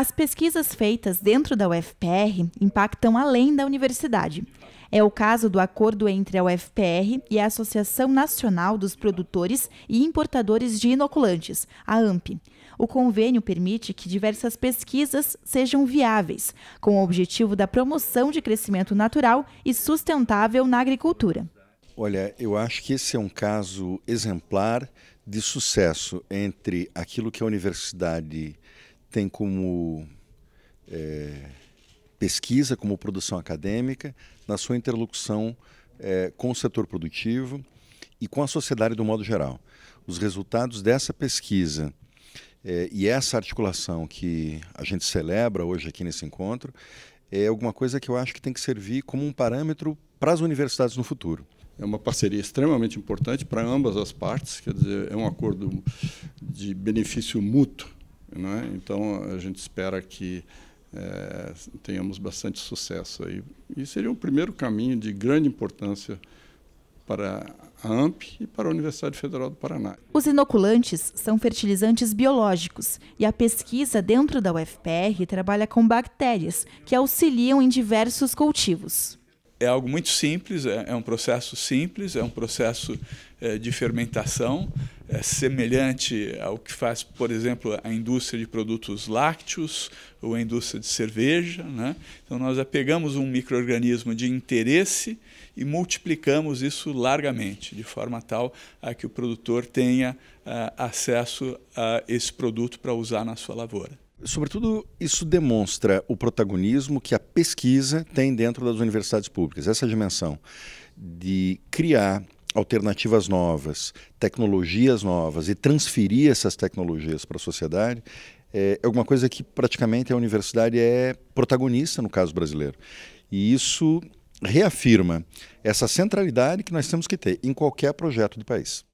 As pesquisas feitas dentro da UFPR impactam além da universidade. É o caso do acordo entre a UFPR e a Associação Nacional dos Produtores e Importadores de Inoculantes, a AMP. O convênio permite que diversas pesquisas sejam viáveis, com o objetivo da promoção de crescimento natural e sustentável na agricultura. Olha, eu acho que esse é um caso exemplar de sucesso entre aquilo que a universidade tem como é, pesquisa, como produção acadêmica, na sua interlocução é, com o setor produtivo e com a sociedade do modo geral. Os resultados dessa pesquisa é, e essa articulação que a gente celebra hoje aqui nesse encontro é alguma coisa que eu acho que tem que servir como um parâmetro para as universidades no futuro. É uma parceria extremamente importante para ambas as partes, quer dizer, é um acordo de benefício mútuo né? Então, a gente espera que é, tenhamos bastante sucesso aí. E seria um primeiro caminho de grande importância para a AMP e para a Universidade Federal do Paraná. Os inoculantes são fertilizantes biológicos e a pesquisa dentro da UFPR trabalha com bactérias que auxiliam em diversos cultivos é algo muito simples, é, é, um processo simples, é um processo é, de fermentação, é semelhante ao que faz, por exemplo, a indústria de produtos lácteos ou a indústria de cerveja. Né? Então, nós apegamos um microorganismo de interesse e multiplicamos isso largamente, de forma tal a que o produtor tenha uh, acesso a esse produto para usar na sua lavoura. Sobretudo, isso demonstra o protagonismo que a pesquisa tem dentro das universidades públicas, essa dimensão de criar alternativas novas, tecnologias novas e transferir essas tecnologias para a sociedade é alguma é coisa que praticamente a universidade é protagonista no caso brasileiro. E isso reafirma essa centralidade que nós temos que ter em qualquer projeto de país.